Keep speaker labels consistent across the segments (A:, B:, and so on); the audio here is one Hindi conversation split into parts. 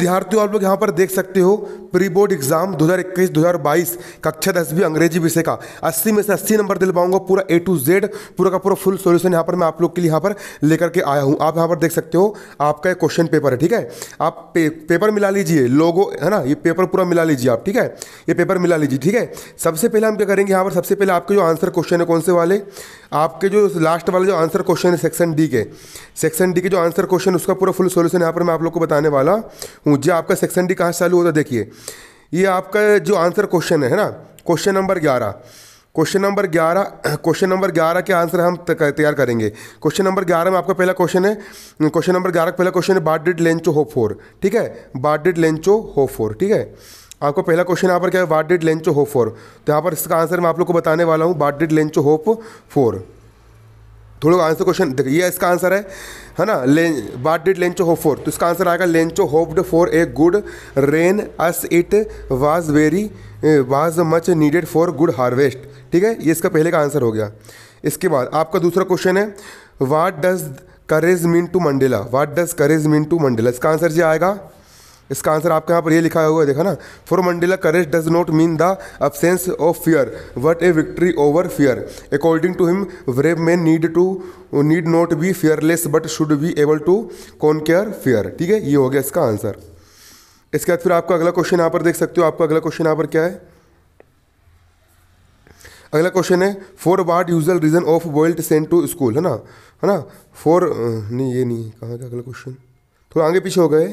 A: विद्यार्थियों आप लोग यहाँ पर देख सकते हो प्री बोर्ड एग्जाम 2021-2022 कक्षा दसवीं अंग्रेजी विषय का 80 में से 80 नंबर दिलवाऊंगा पूरा ए टू जेड पूरा का पूरा फुल सॉल्यूशन यहाँ पर मैं आप लोग के लिए यहाँ पर लेकर के आया हूँ आप यहाँ पर देख सकते हो आपका एक क्वेश्चन पेपर है ठीक है आप पे, पेपर मिला लीजिए लोगो है ना ये पेपर पूरा मिला लीजिए आप ठीक है ये पेपर मिला लीजिए ठीक है सबसे पहले हम क्या करेंगे यहाँ पर सबसे पहले आपके जो आंसर क्वेश्चन है कौन से वाले आपके जो लास्ट वाला जो आंसर क्वेश्चन है सेक्शन डी के सेक्शन डी के जो आंसर क्वेश्चन उसका पूरा फुल सोल्यूशन यहाँ पर मैं आप लोग को बताने वाला हूँ जी आपका सेक्शन डी कहाँ से चालू होता है देखिए ये आपका जो आंसर क्वेश्चन है ना क्वेश्चन नंबर ग्यारह क्वेश्चन नंबर ग्यारह क्वेश्चन नंबर ग्यारह के आंसर हम तैयार करेंगे क्वेश्चन नंबर ग्यारह में आपका पहला क्वेश्चन है क्वेश्चन नंबर ग्यारह का पहला क्वेश्चन है बार्डेड लेंचो हो फोर ठीक है बार्डेड लेंचो हो फोर ठीक है आपको पहला क्वेश्चन यहाँ पर क्या है what did Lencho hope for तो यहाँ पर इसका आंसर मैं आप लोग को बताने वाला हूँ what did Lencho hope for थोड़ा आंसर क्वेश्चन देखिए ये इसका आंसर है है ना what did Lencho hope for तो इसका आंसर आएगा Lencho hoped for a good rain as it was very was much needed for good harvest ठीक है ये इसका पहले का आंसर हो गया इसके बाद आपका दूसरा क्वेश्चन है what does courage mean to Mandela what does courage mean to Mandela इसका आंसर जी आएगा इसका आंसर आपके यहाँ पर ये लिखा हुआ है देखा ना for Mandela courage does not mean the absence of fear but a victory over fear according to him व्रेब man need to need not be fearless but should be able to conquer fear ठीक है ये हो गया इसका आंसर इसके बाद फिर आपका अगला क्वेश्चन यहाँ पर देख सकते हो आपका अगला क्वेश्चन यहाँ पर क्या है अगला क्वेश्चन है for what usual reason of world sent to school है ना है ना फॉर नहीं ये नहीं कहाँ का अगला क्वेश्चन थोड़ा आगे पीछे हो गए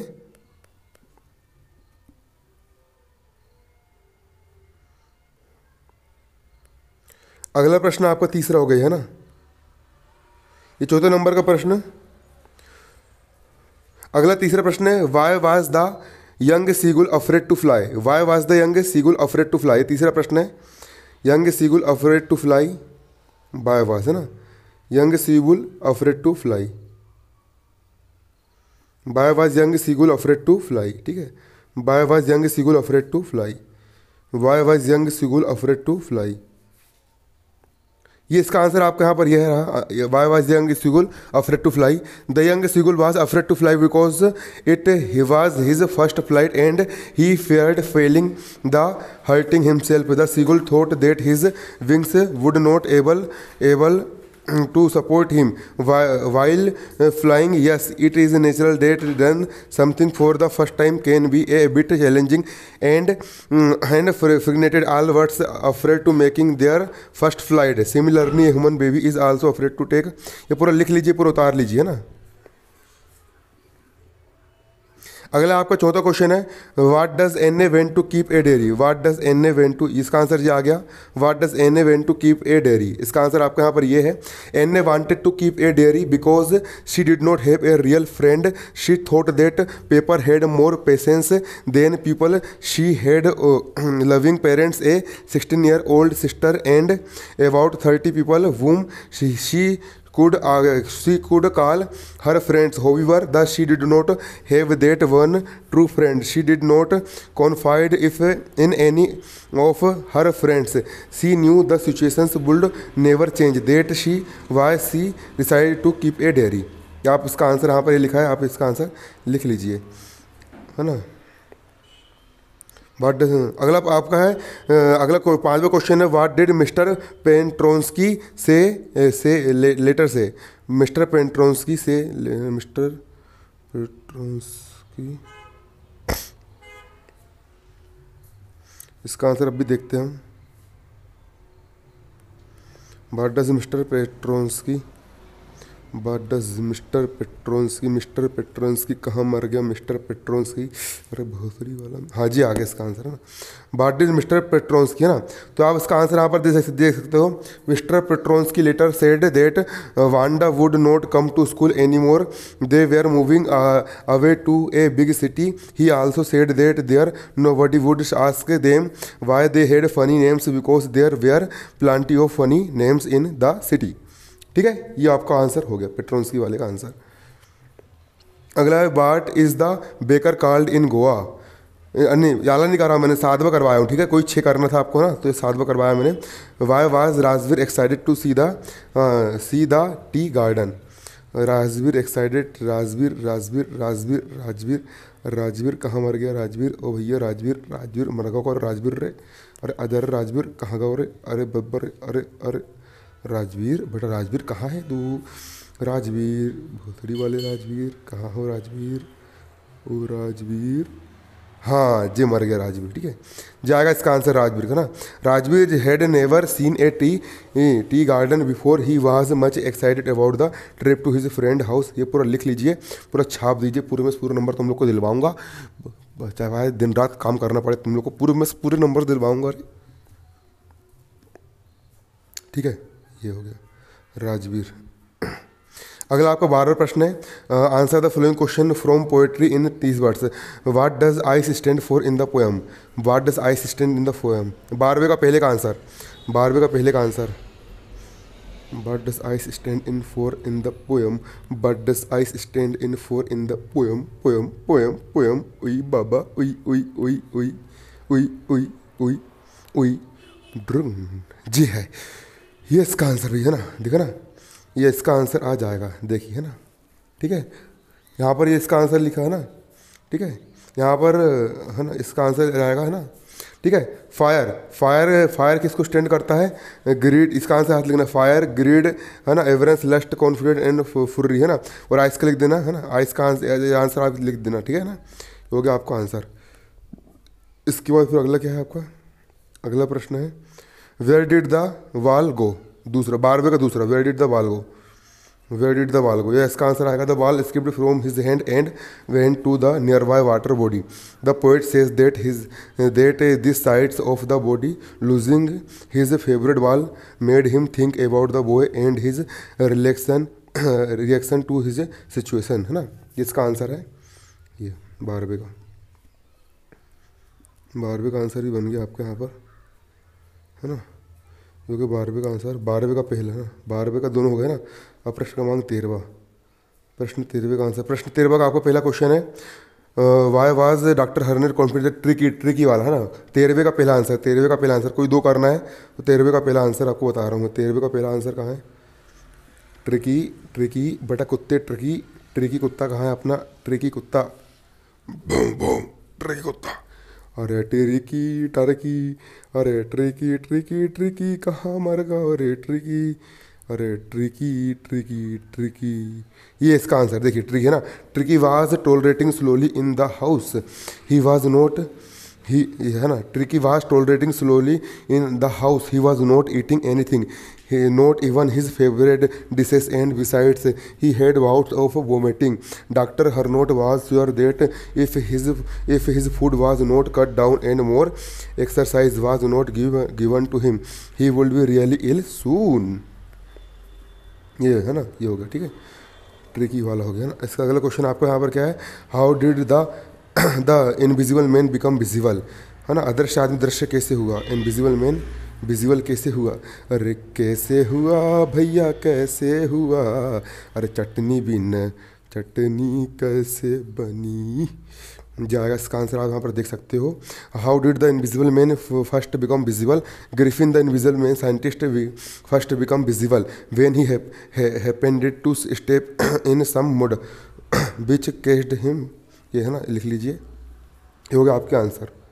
A: अगला प्रश्न आपका तीसरा हो गया है ना ये चौथे नंबर का प्रश्न अगला तीसरा प्रश्न है why was the young seagull afraid to fly why was the young seagull afraid to fly तीसरा प्रश्न है young seagull afraid to fly why was है ना young seagull afraid to fly why was young seagull afraid to fly ठीक है why was young seagull afraid to fly why was young seagull afraid to fly ये इसका आंसर आपका यहाँ पर यह रहा why was the young seagull afraid to fly the young seagull was afraid to fly because it he was his first flight and he feared falling the hurting himself the seagull thought that his wings would not able able to support him while flying yes it is natural that then something for the first time can be a bit challenging and and frustrated all words afraid to making their first flight similarly a human baby is also afraid to take ye pura likh lijiye pura utar lijiye na अगला आपका चौथा क्वेश्चन है what does Anne a want to keep a diary what does Anne a want to इसका आंसर ये आ गया what does Anne a want to keep a diary इसका आंसर आपका यहाँ पर ये है Anne a wanted to keep a diary because she did not have a real friend she thought that paper had more patience than people she had loving parents a sixteen year old sister and about thirty people whom she could uh, she could call her friends however thus she did not have that one true friend she did not confide if in any of her friends she knew the situations would never change that she why she decided to keep a diary आप इसका आंसर यहाँ पर ये लिखा है आप इसका आंसर लिख लीजिए है ना वाट अगला आपका है अगला पांचवा क्वेश्चन है वाट डिड मिस्टर पेंट्रोन्सकी से से ले, लेटर से मिस्टर पेंट्रोन्सकी से मिस्टर पेंट्रोन्सकी इसका आंसर अब भी देखते हैं हम what does mister Petronski but does mister Petronski mister Petronski कहाँ मर गया मिस्टर पेट्रोन्स की अरे भोसरी वाला हाँ जी आ गया इसका आंसर है ना बट डज मिस्टर पेट्रोन्स की है ना तो आप इसका आंसर यहाँ पर दे सकते देख सकते हो mister Petronski letter said that Wanda would not come to school any more they were moving away to a big city he also said that there nobody would ask them why they had funny names because there were plenty of funny names in the city ठीक है ये आपका आंसर हो गया पेट्रोन्सकी वाले का आंसर अगला है what is the baker called in Goa नहीं याला नहीं कर रहा मैंने सातवा करवाया हूँ ठीक है कोई छः करना था आपको ना तो सातवा करवाया मैंने why was Rajvir excited to see the see the tea garden Rajvir excited Rajvir Rajvir Rajvir Rajvir Rajvir कहाँ मर गया राजवीर ओ भैया राजवीर राजवीर मरगा गया और राजवीर रे अरे अदर राजवीर कहाँ गया रे अरे बब्बर अरे अरे राजवीर बेटा राजवीर कहाँ है तू राजवीर भोसड़ी वाले राजवीर कहाँ हो राजवीर ओ राजवीर हाँ जे मर गया राजवीर ठीक है जाएगा इसका आंसर राजवीर का ना Rajvir had never seen a tea tea garden before he was much excited about the trip to his friend house ये पूरा लिख लीजिए पूरा छाप दीजिए पूरे में पूरा नंबर तुम तो लोग को दिलवाऊंगा चाहे दिन रात काम करना पड़े तुम लोग को पूरे में पूरे नंबर दिलवाऊंगा ठीक है ये हो गया राजवीर अगला आपका बारह प्रश्न है answer the following question from poetry in तीस words what does ice stand for in the poem what does ice stand in the poem बारहवें का पहले का आंसर बारहवें का पहले का आंसर but does ice stand in for in the poem but does ice stand in for in the poem poem poem poem उई बाबा उई उई उई उई उई उई उई उई ड्रुंग जी है ये इसका आंसर भी है ना देखो ना ये इसका आंसर आ जाएगा देखिए है ना ठीक है यहाँ पर ये इसका आंसर लिखा है ना ठीक है यहाँ पर है ना इसका आंसर आएगा है ना ठीक है फायर फायर फायर किसको स्टैंड करता है ग्रीड इसका आंसर हाथ लिखना फायर ग्रीड है ना avarice lust confident and fury है ना और आइस का लिख देना है ना आइस का आंसर आंसर आप लिख देना ठीक है ना हो गया आपका आंसर इसके बाद फिर अगला क्या है आपका अगला प्रश्न है वेयर डिड द वाल गो दूसरा बारहवें का दूसरा वेयर डिड द वाल गो वेयर डिड द वाल गो यह इसका आंसर आएगा the ball skipped from his hand and went to the nearby water body the poet says that his that this sides of the body losing his favourite ball made him think about the boy and his reflection reaction to his situation है ना इसका आंसर है ये बारहवें का बारहवें का आंसर ही बन गया आपके यहाँ पर है ना जो कि बारहवें का आंसर बारहवें का पहला है ना बारहवें का दोनों हो गया ना अब प्रश्न क्रमांक तेरहवा प्रश्न तेरहवें का आंसर प्रश्न तेरहवा का आपका पहला क्वेश्चन है वाई वाज डॉक्टर हरनेर कॉन्फिडेंट ट्रिकी ट्रिकी वाला है ना तेरहवें का पहला आंसर तेरहवें का पहला आंसर कोई दो करना है तो तेरहवें का पहला आंसर आपको बता रहा हूँ तेरहवें का पहला आंसर कहाँ है ट्रिकी ट्रिकी बटा कुत्ते ट्रिकी ट्रिकी कुत्ता कहाँ है अपना ट्रिकी कुत्ता ट्रिकी कुत्ता अरे ट्रिकी टरकी अरे ट्रिकी ट्रिकी ट्रिकी कहाँ मर गा अरे ट्रिकी अरे ट्रिकी ट्रिकी ट्रिकी ये इसका आंसर देखिए ट्रिकी है ना Tricki was resting slowly in the house he was not he है ना Tricki was resting slowly in the house he was not eating anything not even his favourite dishes and besides he had bout of vomiting doctor Herriot was sure that if his if his food was not cut down and more exercise was not given to him he would be really इल सून ये है ना ये हो गया ठीक है ट्रिकी वाला हो गया ना इसका अगला क्वेश्चन आपको यहाँ पर क्या है how did the the invisible man become visible है ना अदृश्य आदमी दृश्य कैसे हुआ इनविजिबल मैन विजिबल कैसे हुआ अरे कैसे हुआ भैया कैसे हुआ अरे चटनी बिन चटनी कैसे बनी जाएगा इसका आंसर आप वहाँ पर देख सकते हो how did the invisible man first become visible Griffin the invisible man scientist first become visible when he happened to step in some mud which केस्ड him ये है ना लिख लीजिए ये हो गया आपके आंसर